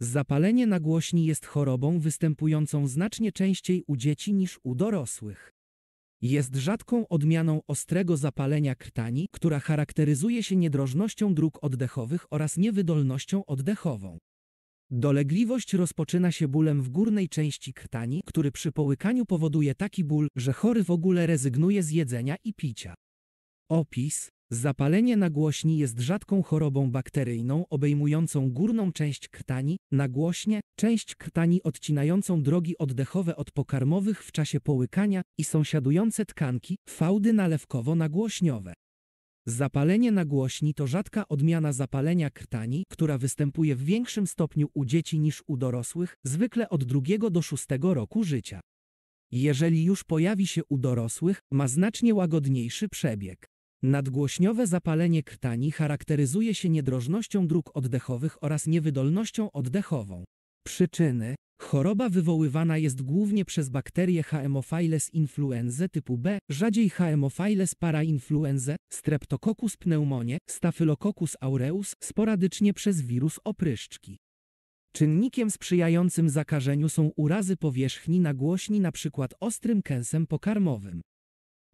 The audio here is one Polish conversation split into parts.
Zapalenie nagłośni jest chorobą występującą znacznie częściej u dzieci niż u dorosłych. Jest rzadką odmianą ostrego zapalenia krtani, która charakteryzuje się niedrożnością dróg oddechowych oraz niewydolnością oddechową. Dolegliwość rozpoczyna się bólem w górnej części krtani, który przy połykaniu powoduje taki ból, że chory w ogóle rezygnuje z jedzenia i picia. Opis Zapalenie nagłośni jest rzadką chorobą bakteryjną obejmującą górną część krtani, nagłośnie, część krtani odcinającą drogi oddechowe od pokarmowych w czasie połykania i sąsiadujące tkanki, fałdy nalewkowo-nagłośniowe. Zapalenie nagłośni to rzadka odmiana zapalenia krtani, która występuje w większym stopniu u dzieci niż u dorosłych, zwykle od 2 do 6 roku życia. Jeżeli już pojawi się u dorosłych, ma znacznie łagodniejszy przebieg. Nadgłośniowe zapalenie krtani charakteryzuje się niedrożnością dróg oddechowych oraz niewydolnością oddechową. Przyczyny Choroba wywoływana jest głównie przez bakterie Haemophilus influenzae typu B, rzadziej Haemophilus parainfluenzae, Streptococcus pneumonie, Staphylococcus aureus, sporadycznie przez wirus opryszczki. Czynnikiem sprzyjającym zakażeniu są urazy powierzchni nagłośni np. ostrym kęsem pokarmowym.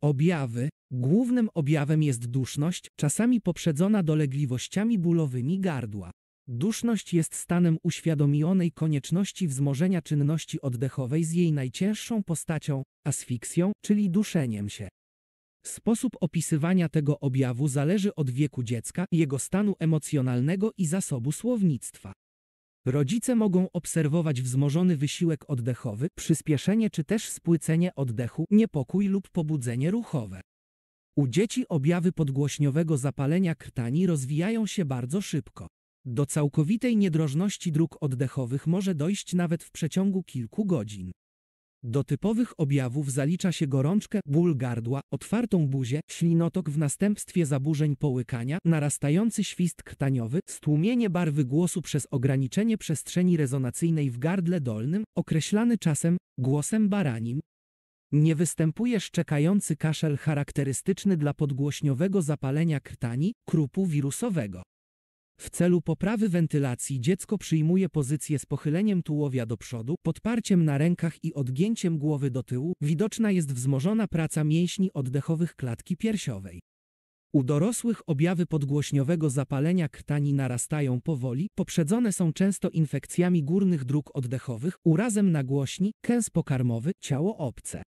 Objawy. Głównym objawem jest duszność, czasami poprzedzona dolegliwościami bólowymi gardła. Duszność jest stanem uświadomionej konieczności wzmożenia czynności oddechowej z jej najcięższą postacią, asfiksją, czyli duszeniem się. Sposób opisywania tego objawu zależy od wieku dziecka, jego stanu emocjonalnego i zasobu słownictwa. Rodzice mogą obserwować wzmożony wysiłek oddechowy, przyspieszenie czy też spłycenie oddechu, niepokój lub pobudzenie ruchowe. U dzieci objawy podgłośniowego zapalenia krtani rozwijają się bardzo szybko. Do całkowitej niedrożności dróg oddechowych może dojść nawet w przeciągu kilku godzin. Do typowych objawów zalicza się gorączkę, ból gardła, otwartą buzię, ślinotok w następstwie zaburzeń połykania, narastający świst krtaniowy, stłumienie barwy głosu przez ograniczenie przestrzeni rezonacyjnej w gardle dolnym, określany czasem głosem baranim. Nie występuje szczekający kaszel charakterystyczny dla podgłośniowego zapalenia krtani, krupu wirusowego. W celu poprawy wentylacji dziecko przyjmuje pozycję z pochyleniem tułowia do przodu, podparciem na rękach i odgięciem głowy do tyłu. Widoczna jest wzmożona praca mięśni oddechowych klatki piersiowej. U dorosłych objawy podgłośniowego zapalenia krtani narastają powoli, poprzedzone są często infekcjami górnych dróg oddechowych, urazem nagłośni, kęs pokarmowy, ciało obce.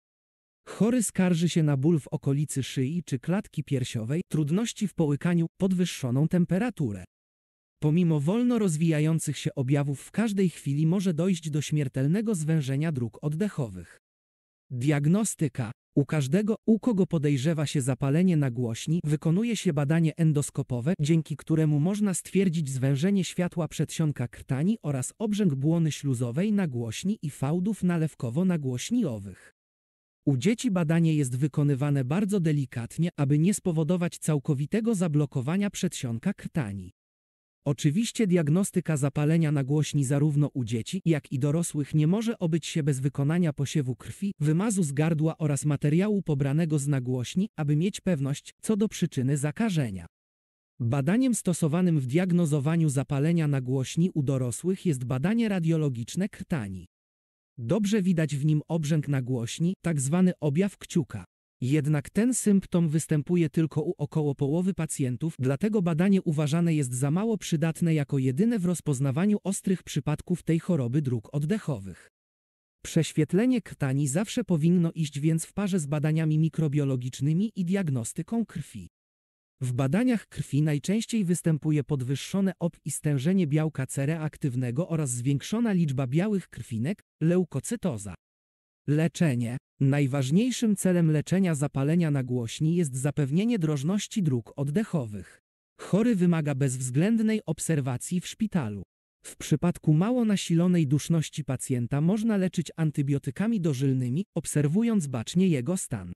Chory skarży się na ból w okolicy szyi czy klatki piersiowej, trudności w połykaniu, podwyższoną temperaturę. Pomimo wolno rozwijających się objawów w każdej chwili może dojść do śmiertelnego zwężenia dróg oddechowych. Diagnostyka. U każdego, u kogo podejrzewa się zapalenie nagłośni, wykonuje się badanie endoskopowe, dzięki któremu można stwierdzić zwężenie światła przedsionka krtani oraz obrzęk błony śluzowej nagłośni i fałdów nalewkowo-nagłośniowych. U dzieci badanie jest wykonywane bardzo delikatnie, aby nie spowodować całkowitego zablokowania przedsionka krtani. Oczywiście diagnostyka zapalenia nagłośni zarówno u dzieci, jak i dorosłych nie może obyć się bez wykonania posiewu krwi, wymazu z gardła oraz materiału pobranego z nagłośni, aby mieć pewność co do przyczyny zakażenia. Badaniem stosowanym w diagnozowaniu zapalenia nagłośni u dorosłych jest badanie radiologiczne krtani. Dobrze widać w nim obrzęk nagłośni, tak zwany objaw kciuka. Jednak ten symptom występuje tylko u około połowy pacjentów, dlatego badanie uważane jest za mało przydatne jako jedyne w rozpoznawaniu ostrych przypadków tej choroby dróg oddechowych. Prześwietlenie ktani zawsze powinno iść więc w parze z badaniami mikrobiologicznymi i diagnostyką krwi. W badaniach krwi najczęściej występuje podwyższone OP i stężenie białka C reaktywnego oraz zwiększona liczba białych krwinek, leukocytoza. Leczenie. Najważniejszym celem leczenia zapalenia nagłośni jest zapewnienie drożności dróg oddechowych. Chory wymaga bezwzględnej obserwacji w szpitalu. W przypadku mało nasilonej duszności pacjenta można leczyć antybiotykami dożylnymi, obserwując bacznie jego stan.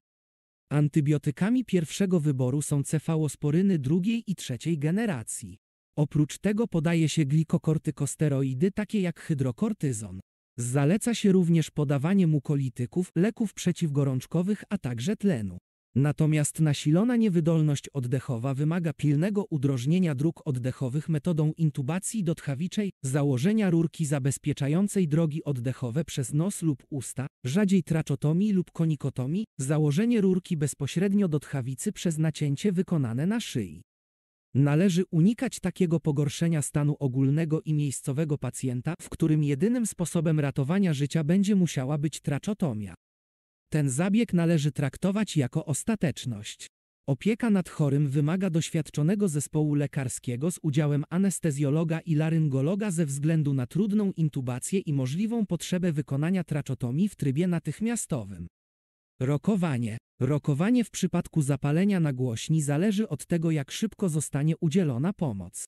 Antybiotykami pierwszego wyboru są cefalosporyny drugiej i trzeciej generacji. Oprócz tego podaje się glikokortykosteroidy takie jak hydrokortyzon. Zaleca się również podawanie mukolityków, leków przeciwgorączkowych, a także tlenu. Natomiast nasilona niewydolność oddechowa wymaga pilnego udrożnienia dróg oddechowych metodą intubacji dotchawiczej, założenia rurki zabezpieczającej drogi oddechowe przez nos lub usta, rzadziej traczotomii lub konikotomii, założenie rurki bezpośrednio dotchawicy przez nacięcie wykonane na szyi. Należy unikać takiego pogorszenia stanu ogólnego i miejscowego pacjenta, w którym jedynym sposobem ratowania życia będzie musiała być traczotomia. Ten zabieg należy traktować jako ostateczność. Opieka nad chorym wymaga doświadczonego zespołu lekarskiego z udziałem anestezjologa i laryngologa ze względu na trudną intubację i możliwą potrzebę wykonania traczotomii w trybie natychmiastowym. Rokowanie. Rokowanie w przypadku zapalenia nagłośni zależy od tego, jak szybko zostanie udzielona pomoc.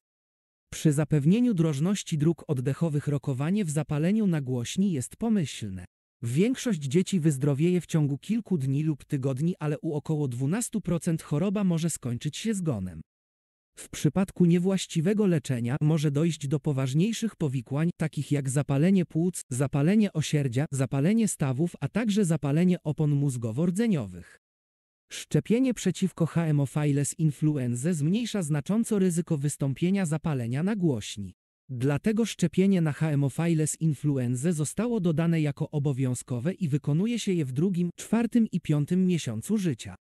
Przy zapewnieniu drożności dróg oddechowych rokowanie w zapaleniu nagłośni jest pomyślne. Większość dzieci wyzdrowieje w ciągu kilku dni lub tygodni, ale u około 12% choroba może skończyć się zgonem. W przypadku niewłaściwego leczenia może dojść do poważniejszych powikłań, takich jak zapalenie płuc, zapalenie osierdzia, zapalenie stawów, a także zapalenie opon mózgowo-rdzeniowych. Szczepienie przeciwko Haemophilus influenzae zmniejsza znacząco ryzyko wystąpienia zapalenia nagłośni. Dlatego szczepienie na Haemophilus influenzae zostało dodane jako obowiązkowe i wykonuje się je w drugim, czwartym i piątym miesiącu życia.